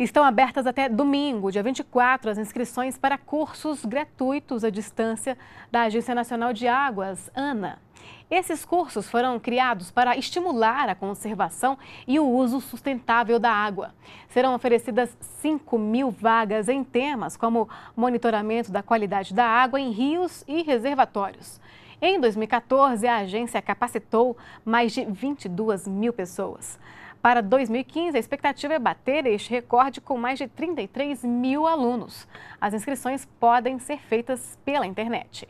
Estão abertas até domingo, dia 24, as inscrições para cursos gratuitos à distância da Agência Nacional de Águas, ANA. Esses cursos foram criados para estimular a conservação e o uso sustentável da água. Serão oferecidas 5 mil vagas em temas como monitoramento da qualidade da água em rios e reservatórios. Em 2014, a agência capacitou mais de 22 mil pessoas. Para 2015, a expectativa é bater este recorde com mais de 33 mil alunos. As inscrições podem ser feitas pela internet.